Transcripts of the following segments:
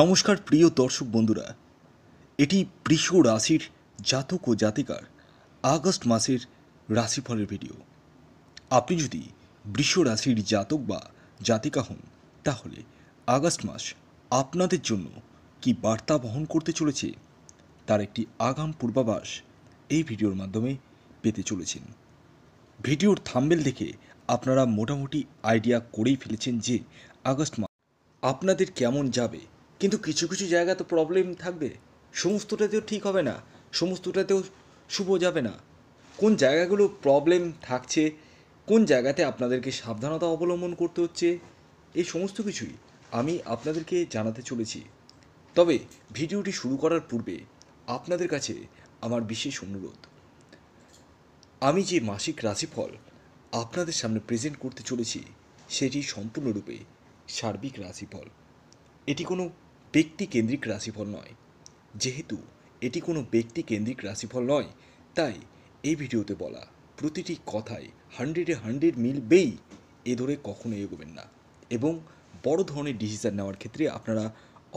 নমস্কার প্রিয় দর্শক বন্ধুরা এটি বৃষ রাশির জাতক ও জাতিকার আগস্ট মাসের রাশিফলের ভিডিও আপনি যদি বৃষ রাশির জাতক বা জাতিকা হন তাহলে আগস্ট মাস আপনাদের জন্য কি বার্তা বহন করতে চলেছে তার একটি আগাম পূর্বাভাস এই ভিডিওর মাধ্যমে পেতে চলেছেন ভিডিওর থাম্বেল দেখে আপনারা মোটামুটি আইডিয়া করেই ফেলেছেন যে আগস্ট মাস আপনাদের কেমন যাবে কিন্তু কিছু কিছু জায়গা তো প্রবলেম থাকবে সমস্তটাতেও ঠিক হবে না সমস্তটাতেও শুভ যাবে না কোন জায়গাগুলো প্রবলেম থাকছে কোন জায়গাতে আপনাদেরকে সাবধানতা অবলম্বন করতে হচ্ছে এই সমস্ত কিছুই আমি আপনাদেরকে জানাতে চলেছি তবে ভিডিওটি শুরু করার পূর্বে আপনাদের কাছে আমার বিশেষ অনুরোধ আমি যে মাসিক রাশিফল আপনাদের সামনে প্রেজেন্ট করতে চলেছি সেটি সম্পূর্ণরূপে সার্বিক রাশিফল এটি কোনো ব্যক্তিকেন্দ্রিক রাশিফল নয় যেহেতু এটি কোনো ব্যক্তিকেন্দ্রিক রাশিফল নয় তাই এই ভিডিওতে বলা প্রতিটি কথায় হান্ড্রেডে হান্ড্রেড মিলবেই এ ধরে কখনো এগোবেন না এবং বড় ধরনের ডিসিশান নেওয়ার ক্ষেত্রে আপনারা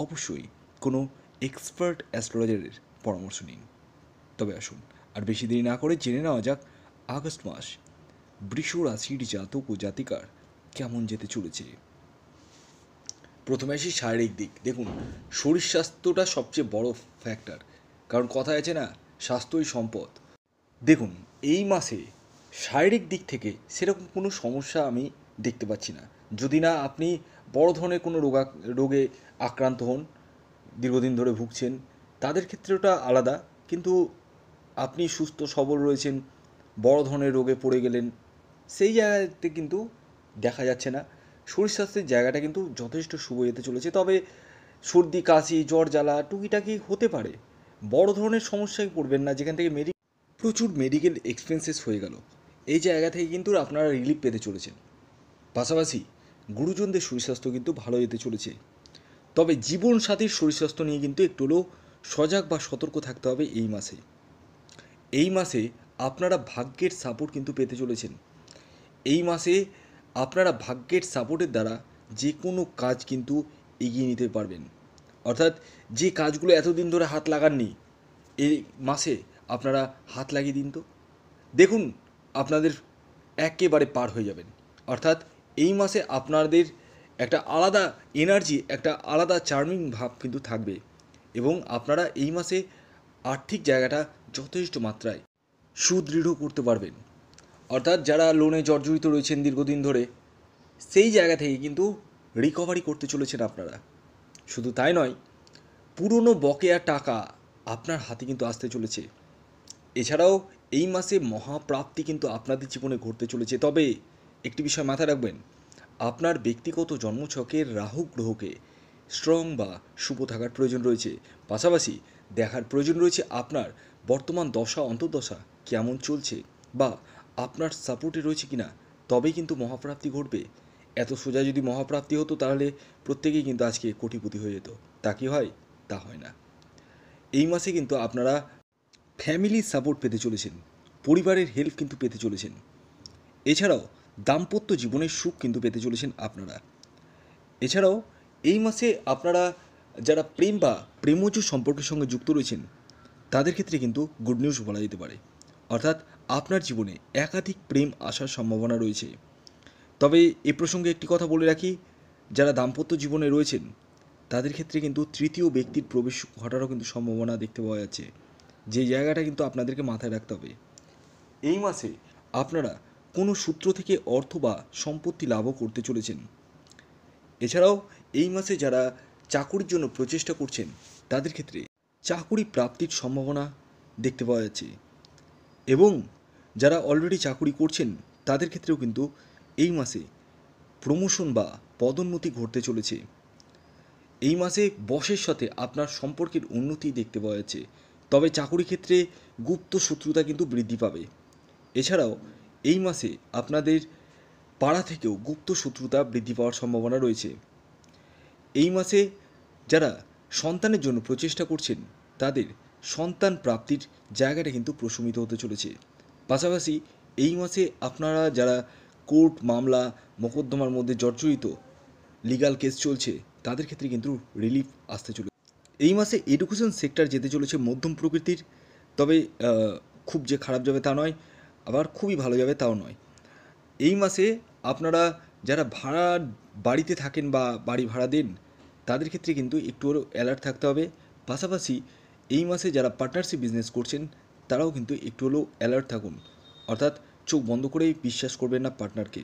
অবশ্যই কোনো এক্সপার্ট অ্যাস্ট্রোলজারের পরামর্শ নিন তবে আসুন আর বেশি দেরি না করে জেনে নেওয়া যাক আগস্ট মাস বৃষ রাশির জাতক ও জাতিকার কেমন যেতে চলেছে প্রথমে আসি শারীরিক দিক দেখুন শরীর স্বাস্থ্যটা সবচেয়ে বড় ফ্যাক্টর কারণ কথা আছে না স্বাস্থ্যই সম্পদ দেখুন এই মাসে শারীরিক দিক থেকে সেরকম কোনো সমস্যা আমি দেখতে পাচ্ছি না যদি না আপনি বড় ধরনের কোনো রোগা রোগে আক্রান্ত হন দীর্ঘদিন ধরে ভুগছেন তাদের ক্ষেত্রে ওটা আলাদা কিন্তু আপনি সুস্থ সবল রয়েছেন বড় ধরনের রোগে পড়ে গেলেন সেই জায়গাতে কিন্তু দেখা যাচ্ছে না শরীর স্বাস্থ্যের জায়গাটা কিন্তু যথেষ্ট শুভ যেতে চলেছে তবে সর্দি কাশি জ্বর জ্বালা টুকিটাকি হতে পারে বড় ধরনের সমস্যায় পড়বেন না যেখান থেকে মেডি প্রচুর মেডিকেল এক্সপেন্সেস হয়ে গেল এই জায়গা থেকে কিন্তু আপনারা রিলিফ পেতে চলেছেন পাশাপাশি গুরুজনদের শরীর স্বাস্থ্য কিন্তু ভালো যেতে চলেছে তবে জীবনসাথীর শরীর স্বাস্থ্য নিয়ে কিন্তু একটু হলেও সজাগ বা সতর্ক থাকতে হবে এই মাসে এই মাসে আপনারা ভাগ্যের সাপোর্ট কিন্তু পেতে চলেছেন এই মাসে আপনারা ভাগ্যের সাপোর্টের দ্বারা যে কোনো কাজ কিন্তু এগিয়ে নিতে পারবেন অর্থাৎ যে কাজগুলো এতদিন ধরে হাত লাগাননি এই মাসে আপনারা হাত লাগিয়ে দিন তো দেখুন আপনাদের একেবারে পার হয়ে যাবেন অর্থাৎ এই মাসে আপনাদের একটা আলাদা এনার্জি একটা আলাদা চার্মিং ভাব কিন্তু থাকবে এবং আপনারা এই মাসে আর্থিক জায়গাটা যথেষ্ট মাত্রায় সুদৃঢ় করতে পারবেন অর্থাৎ যারা লোনে জর্জরিত রয়েছেন দীর্ঘদিন ধরে সেই জায়গা থেকে কিন্তু রিকভারি করতে চলেছেন আপনারা শুধু তাই নয় পুরনো বকেয়া টাকা আপনার হাতে কিন্তু আসতে চলেছে এছাড়াও এই মাসে মহাপ্রাপ্তি কিন্তু আপনাদের জীবনে ঘটতে চলেছে তবে একটি বিষয় মাথায় রাখবেন আপনার ব্যক্তিগত জন্মছকের রাহু গ্রহকে স্ট্রং বা শুভ থাকার প্রয়োজন রয়েছে পাশাপাশি দেখার প্রয়োজন রয়েছে আপনার বর্তমান দশা অন্তর্দশা কেমন চলছে বা আপনার সাপোর্টে রয়েছে কিনা তবেই কিন্তু মহাপ্রাপ্তি ঘটবে এত সোজা যদি মহাপ্রাপ্তি হতো তাহলে প্রত্যেকেই কিন্তু আজকে কোটিপতি হয়ে যেত তা কি হয় তা হয় না এই মাসে কিন্তু আপনারা ফ্যামিলির সাপোর্ট পেতে চলেছেন পরিবারের হেল্প কিন্তু পেতে চলেছেন এছাড়াও দাম্পত্য জীবনের সুখ কিন্তু পেতে চলেছেন আপনারা এছাড়াও এই মাসে আপনারা যারা প্রেম বা প্রেমজ সম্পর্কের সঙ্গে যুক্ত রয়েছেন তাদের ক্ষেত্রে কিন্তু গুড নিউজ বলা যেতে পারে অর্থাৎ আপনার জীবনে একাধিক প্রেম আসার সম্ভাবনা রয়েছে তবে এ প্রসঙ্গে একটি কথা বলে রাখি যারা দাম্পত্য জীবনে রয়েছেন তাদের ক্ষেত্রে কিন্তু তৃতীয় ব্যক্তির প্রবেশ ঘটারও কিন্তু সম্ভাবনা দেখতে পাওয়া যাচ্ছে যে জায়গাটা কিন্তু আপনাদেরকে মাথায় রাখতে হবে এই মাসে আপনারা কোনো সূত্র থেকে অর্থ বা সম্পত্তি লাভও করতে চলেছেন এছাড়াও এই মাসে যারা চাকুরির জন্য প্রচেষ্টা করছেন তাদের ক্ষেত্রে চাকুরি প্রাপ্তির সম্ভাবনা দেখতে পাওয়া যাচ্ছে এবং যারা অলরেডি চাকুরি করছেন তাদের ক্ষেত্রেও কিন্তু এই মাসে প্রমোশন বা পদোন্নতি ঘটতে চলেছে এই মাসে বসের সাথে আপনার সম্পর্কের উন্নতি দেখতে পাওয়া যাচ্ছে তবে চাকুরি ক্ষেত্রে গুপ্ত শত্রুতা কিন্তু বৃদ্ধি পাবে এছাড়াও এই মাসে আপনাদের পাড়া থেকেও গুপ্ত শত্রুতা বৃদ্ধি পাওয়ার সম্ভাবনা রয়েছে এই মাসে যারা সন্তানের জন্য প্রচেষ্টা করছেন তাদের সন্তান প্রাপ্তির জায়গাটা কিন্তু প্রশমিত হতে চলেছে পাশাপাশি এই মাসে আপনারা যারা কোর্ট মামলা মোকদ্দমার মধ্যে জর্জরিত লিগাল কেস চলছে তাদের ক্ষেত্রে কিন্তু রিলিফ আসতে চলে এই মাসে এডুকেশন সেক্টর যেতে চলেছে মধ্যম প্রকৃতির তবে খুব যে খারাপ যাবে তা নয় আবার খুবই ভালো যাবে তাও নয় এই মাসে আপনারা যারা ভাড়া বাড়িতে থাকেন বা বাড়ি ভাড়া দেন তাদের ক্ষেত্রে কিন্তু একটু অ্যালার্ট থাকতে হবে পাশাপাশি এই মাসে যারা পার্টনারশিপ বিজনেস করছেন তারাও কিন্তু একটু হলেও অ্যালার্ট থাকুন অর্থাৎ চোখ বন্ধ করেই বিশ্বাস করবেন না পার্টনারকে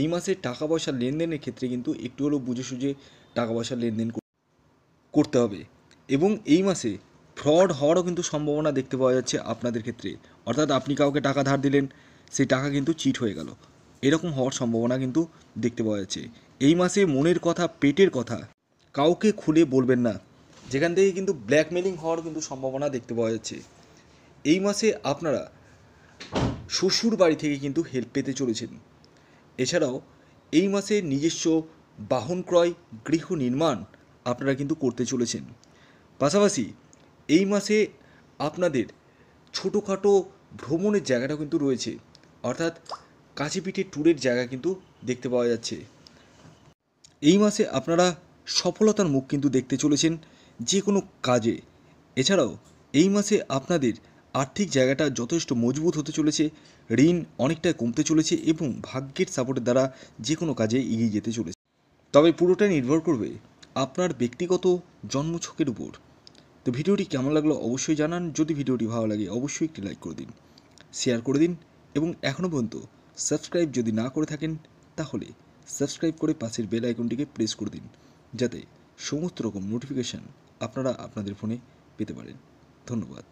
এই মাসে টাকা পয়সা লেনদেনের ক্ষেত্রে কিন্তু একটু হলেও বুঝে সুঝে টাকা পয়সা লেনদেন করতে হবে এবং এই মাসে ফ্রড হওয়ারও কিন্তু সম্ভাবনা দেখতে পাওয়া যাচ্ছে আপনাদের ক্ষেত্রে অর্থাৎ আপনি কাউকে টাকা ধার দিলেন সেই টাকা কিন্তু চিট হয়ে গেল এরকম হওয়ার সম্ভাবনা কিন্তু দেখতে পাওয়া যাচ্ছে এই মাসে মনের কথা পেটের কথা কাউকে খুলে বলবেন না যেখান থেকে কিন্তু ব্ল্যাকমেলিং হওয়ার কিন্তু সম্ভাবনা দেখতে পাওয়া যাচ্ছে এই মাসে আপনারা শ্বশুর বাড়ি থেকে কিন্তু হেল্প পেতে চলেছেন এছাড়াও এই মাসে নিজস্ব বাহন ক্রয় গৃহ নির্মাণ আপনারা কিন্তু করতে চলেছেন পাশাপাশি এই মাসে আপনাদের ছোটোখাটো ভ্রমণের জায়গাটা কিন্তু রয়েছে অর্থাৎ কাছেপিঠে ট্যুরের জায়গা কিন্তু দেখতে পাওয়া যাচ্ছে এই মাসে আপনারা সফলতার মুখ কিন্তু দেখতে চলেছেন যে কোনো কাজে এছাড়াও এই মাসে আপনাদের আর্থিক জায়গাটা যথেষ্ট মজবুত হতে চলেছে ঋণ অনেকটাই কমতে চলেছে এবং ভাগ্যের সাপোর্টের দ্বারা যে কোনো কাজে এগিয়ে যেতে চলেছে তবে পুরোটাই নির্ভর করবে আপনার ব্যক্তিগত জন্মছকের উপর তো ভিডিওটি কেমন লাগলো অবশ্যই জানান যদি ভিডিওটি ভালো লাগে অবশ্যই একটি লাইক করে দিন শেয়ার করে দিন এবং এখনও পর্যন্ত সাবস্ক্রাইব যদি না করে থাকেন তাহলে সাবস্ক্রাইব করে পাশের বেল আইকনটিকে প্রেস করে দিন যাতে সমস্ত রকম নোটিফিকেশান আপনারা আপনাদের ফোনে পেতে পারেন ধন্যবাদ